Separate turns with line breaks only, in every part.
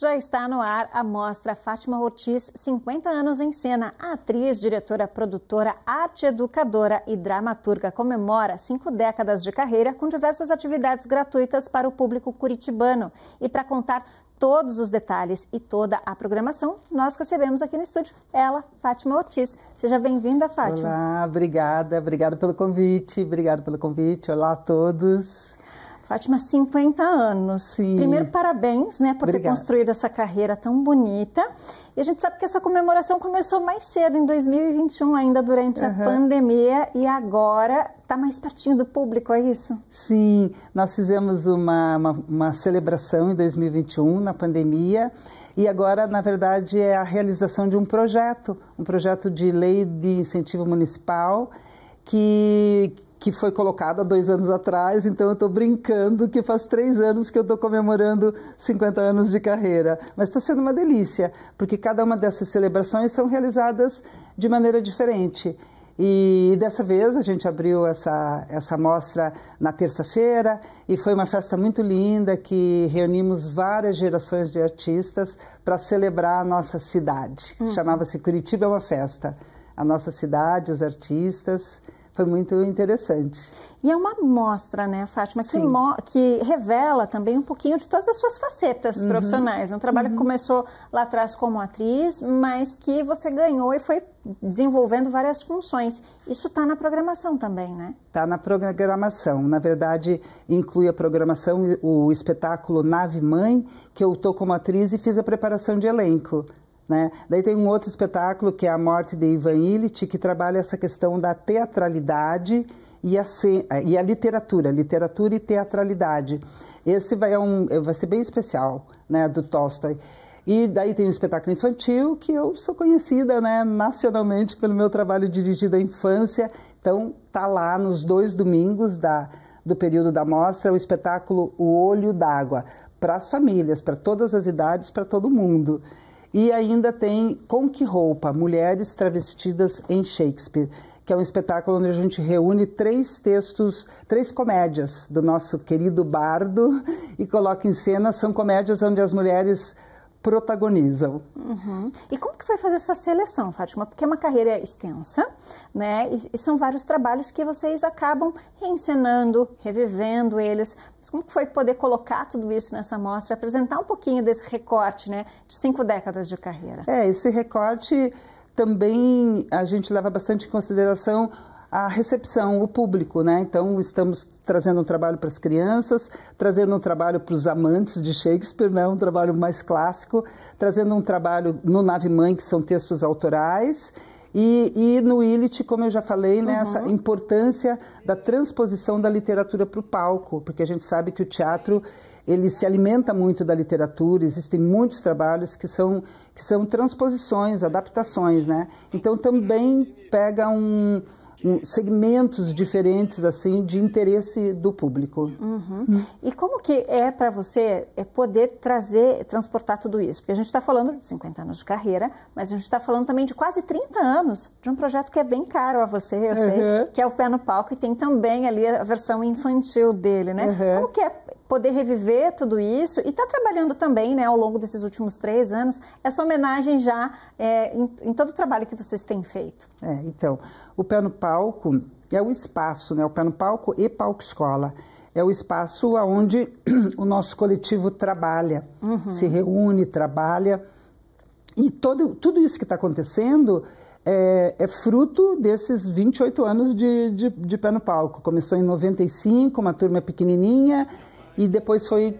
Já está no ar a mostra Fátima Ortiz, 50 anos em cena. A atriz, diretora, produtora, arte educadora e dramaturga comemora cinco décadas de carreira com diversas atividades gratuitas para o público curitibano. E para contar todos os detalhes e toda a programação, nós recebemos aqui no estúdio ela, Fátima Ortiz. Seja bem-vinda, Fátima.
Olá, obrigada, obrigada pelo convite, obrigada pelo convite. Olá a
todos. Fátima, 50 anos. Sim. Primeiro, parabéns né, por Obrigada. ter construído essa carreira tão bonita. E a gente sabe que essa comemoração começou mais cedo, em 2021, ainda durante uhum. a pandemia, e agora está mais pertinho do público, é isso?
Sim, nós fizemos uma, uma, uma celebração em 2021, na pandemia, e agora, na verdade, é a realização de um projeto, um projeto de lei de incentivo municipal que que foi colocada dois anos atrás, então eu estou brincando que faz três anos que eu estou comemorando 50 anos de carreira. Mas está sendo uma delícia, porque cada uma dessas celebrações são realizadas de maneira diferente. E dessa vez a gente abriu essa, essa mostra na terça-feira e foi uma festa muito linda que reunimos várias gerações de artistas para celebrar a nossa cidade. Hum. Chamava-se Curitiba é uma festa. A nossa cidade, os artistas. Foi muito interessante.
E é uma amostra, né, Fátima, que, que, revela também um pouquinho de todas as suas facetas uhum. profissionais. É um trabalho uhum. que começou lá atrás como atriz, mas que você ganhou e foi desenvolvendo várias funções. Isso está na programação também, né?
Está na programação. Na verdade, inclui a programação, o espetáculo Nave Mãe, que eu estou como atriz e fiz a preparação de elenco. Né? Daí tem um outro espetáculo que é A Morte de Ivan Illich, que trabalha essa questão da teatralidade e a, e a literatura, literatura e teatralidade. Esse vai, é um, vai ser bem especial, né, do Tolstói. E daí tem um espetáculo infantil que eu sou conhecida né, nacionalmente pelo meu trabalho dirigido à infância. Então tá lá nos dois domingos da, do período da mostra o espetáculo O Olho d'Água para as famílias, para todas as idades, para todo mundo. E ainda tem Com Que Roupa? Mulheres Travestidas em Shakespeare, que é um espetáculo onde a gente reúne três textos, três comédias do nosso querido bardo e coloca em cena. São comédias onde as mulheres protagonizam.
Uhum. E como que foi fazer essa seleção, Fátima? Porque é uma carreira extensa, né? E, e são vários trabalhos que vocês acabam reencenando, revivendo eles. Mas como que foi poder colocar tudo isso nessa mostra, apresentar um pouquinho desse recorte, né? De cinco décadas de carreira.
É, esse recorte também a gente leva bastante em consideração a recepção, o público, né? Então estamos trazendo um trabalho para as crianças, trazendo um trabalho para os amantes de Shakespeare, né? Um trabalho mais clássico, trazendo um trabalho no Nave Mãe que são textos autorais e, e no Illit, como eu já falei, né, uhum. essa importância da transposição da literatura para o palco, porque a gente sabe que o teatro ele se alimenta muito da literatura, existem muitos trabalhos que são, que são transposições, adaptações, né? Então também pega um, segmentos diferentes assim de interesse do público.
Uhum. E como que é para você é, poder trazer, transportar tudo isso? Porque a gente está falando de 50 anos de carreira, mas a gente está falando também de quase 30 anos de um projeto que é bem caro a você, eu uhum. sei, que é o Pé no Palco e tem também ali a versão infantil dele, né? Uhum. Como que é poder reviver tudo isso e está trabalhando também, né, ao longo desses últimos três anos, essa homenagem já é, em, em, todo o trabalho que vocês têm feito.
É, então, o Pé no Palco é o espaço, né, o Pé no Palco e Palco Escola. É o espaço onde o nosso coletivo trabalha, uhum. se reúne, trabalha. E todo, tudo isso que está acontecendo é, é, fruto desses 28 anos de, de, de pé no palco. Começou em 95, uma turma pequenininha, e depois foi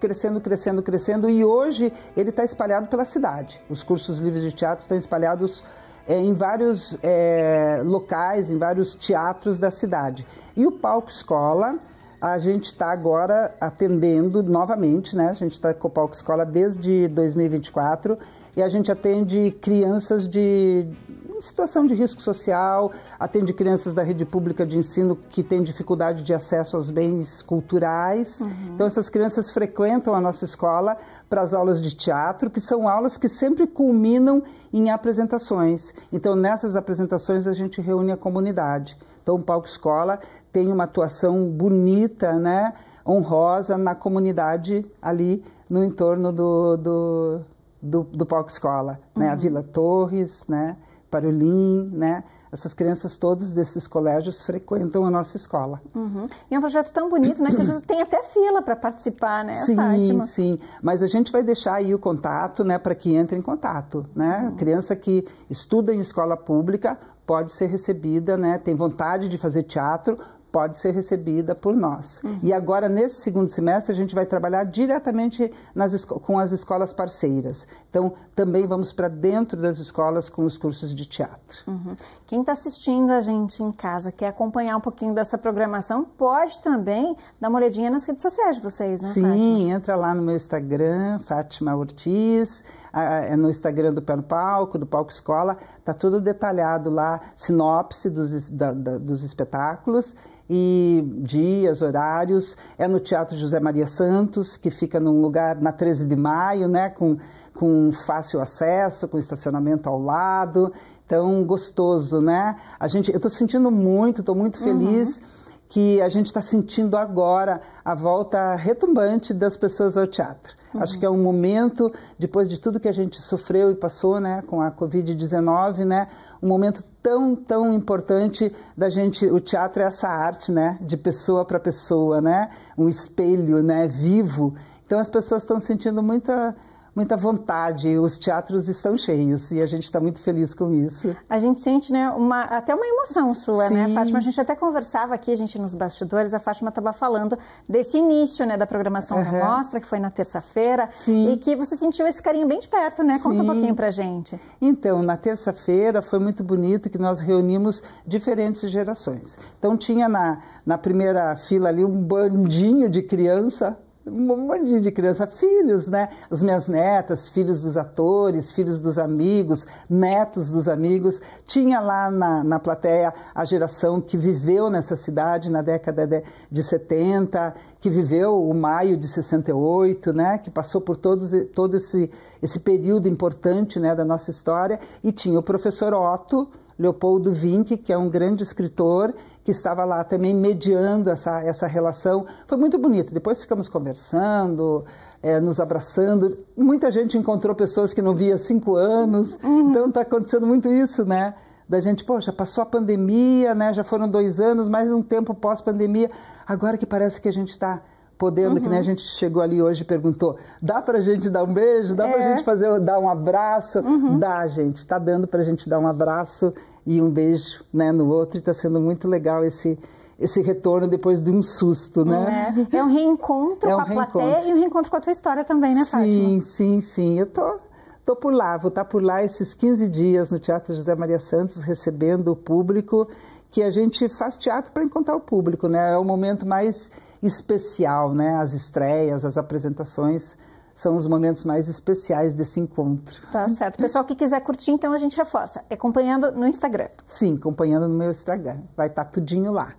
crescendo, crescendo, crescendo e hoje ele está espalhado pela cidade. Os cursos livres de teatro estão espalhados é, em vários é, locais, em vários teatros da cidade. E o Palco Escola, a gente está agora atendendo novamente, né? A gente está com o Palco Escola desde 2024 e a gente atende crianças de em situação de risco social, atende crianças da rede pública de ensino que têm dificuldade de acesso aos bens culturais. Uhum. Então, essas crianças frequentam a nossa escola para as aulas de teatro, que são aulas que sempre culminam em apresentações. Então, nessas apresentações, a gente reúne a comunidade. Então, o Palco Escola tem uma atuação bonita, né? honrosa na comunidade ali no entorno do, do, do, do palco escola, né? Uhum. A Vila Torres, né? Parolin, né? Essas crianças todas desses colégios frequentam a nossa escola.
Uhum. E é um projeto tão bonito, né? Que às vezes tem até fila para participar, né, Sim, Fátima?
sim. Mas a gente vai deixar aí o contato, né? Para que entre em contato, né? Uhum. Criança que estuda em escola pública pode ser recebida, né? Tem vontade de fazer teatro, pode ser recebida por nós. Uhum. E agora, nesse segundo semestre, a gente vai trabalhar diretamente nas, com as escolas parceiras. Então, também vamos para dentro das escolas com os cursos de teatro.
Uhum. Quem está assistindo a gente em casa, quer acompanhar um pouquinho dessa programação, pode também dar uma olhadinha nas redes sociais de vocês, né, Sim, Fátima?
entra lá no meu Instagram, Fátima Ortiz, é no Instagram do Pé no Palco, do Palco Escola, tá tudo detalhado lá, sinopse dos, da, da, dos espetáculos e dias, horários. É no Teatro José Maria Santos, que fica num lugar na 13 de maio, né, com, com fácil acesso, com estacionamento ao lado. Então, gostoso, né? A gente, eu estou sentindo muito, estou muito uhum. feliz. Uhum que a gente está sentindo agora a volta retumbante das pessoas ao teatro. Uhum. Acho que é um momento, depois de tudo que a gente sofreu e passou né, com a Covid-19, né, um momento tão, tão importante da gente. O teatro é essa arte, né? De pessoa para pessoa, né? Um espelho né, vivo. Então as pessoas estão sentindo muita muita vontade, os teatros estão cheios e a gente está muito feliz com isso.
A gente sente né, uma, até uma emoção sua, né, Sim. né, Fátima? A gente até conversava aqui, a gente nos bastidores, a Fátima estava falando desse início né, da programação uhum. da mostra, que foi na terça-feira, e que você sentiu esse carinho bem de perto, né? Conta Sim. um pouquinho pra gente.
Então, na terça-feira foi muito bonito que nós reunimos diferentes gerações. Então tinha na, na primeira fila ali um bandinho de criança um monte de criança, filhos, né? As minhas netas, filhos dos atores, filhos dos amigos, netos dos amigos. Tinha lá na, na plateia a geração que viveu nessa cidade na década de, 70, que viveu o maio de 68, né? Que passou por todos, todo esse, esse período importante né, da nossa história. E tinha o professor Otto. Leopoldo Vinck, que é um grande escritor que estava lá também mediando essa, essa relação. Foi muito bonito. Depois ficamos conversando, é, nos abraçando. Muita gente encontrou pessoas que não via há cinco anos. Uhum. Então está acontecendo muito isso, né? Da gente, poxa, passou a pandemia, né? Já foram dois anos, mais um tempo pós-pandemia. Agora que parece que a gente está podendo, uhum. que né, a gente chegou ali hoje e perguntou: dá pra gente dar um beijo? Dá é. pra gente fazer, dar um abraço? Uhum. Dá, gente, tá dando pra gente dar um abraço e um beijo né, no outro. E está sendo muito legal esse, esse retorno depois de um susto, né?
É, é um reencontro é um com a reencontro. plateia e um reencontro com a tua história também, né, Fátima? Sim, sim, sim.
Eu tô, tô por lá, vou estar tá por lá esses 15 dias no Teatro José Maria Santos, recebendo o público, que a gente faz teatro para encontrar o público, né? É o momento mais especial, né? As estreias, as apresentações são os momentos mais especiais desse encontro.
Tá certo. Pessoal que quiser curtir, então a gente reforça. Acompanhando no Instagram.
Sim, acompanhando no meu Instagram. Vai estar tá tudinho lá.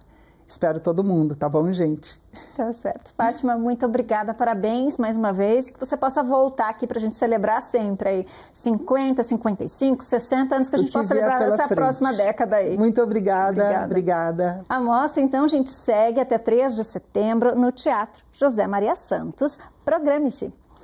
Espero todo mundo, tá bom, gente?
Tá certo. Fátima, muito obrigada, parabéns mais uma vez. Que você possa voltar aqui pra gente celebrar sempre aí 50, 55, 60 anos, que a gente possa celebrar essa frente. próxima década aí. Muito
obrigada, obrigada, obrigada.
A mostra, então, gente, segue até 3 de setembro no Teatro José Maria Santos. Programe-se.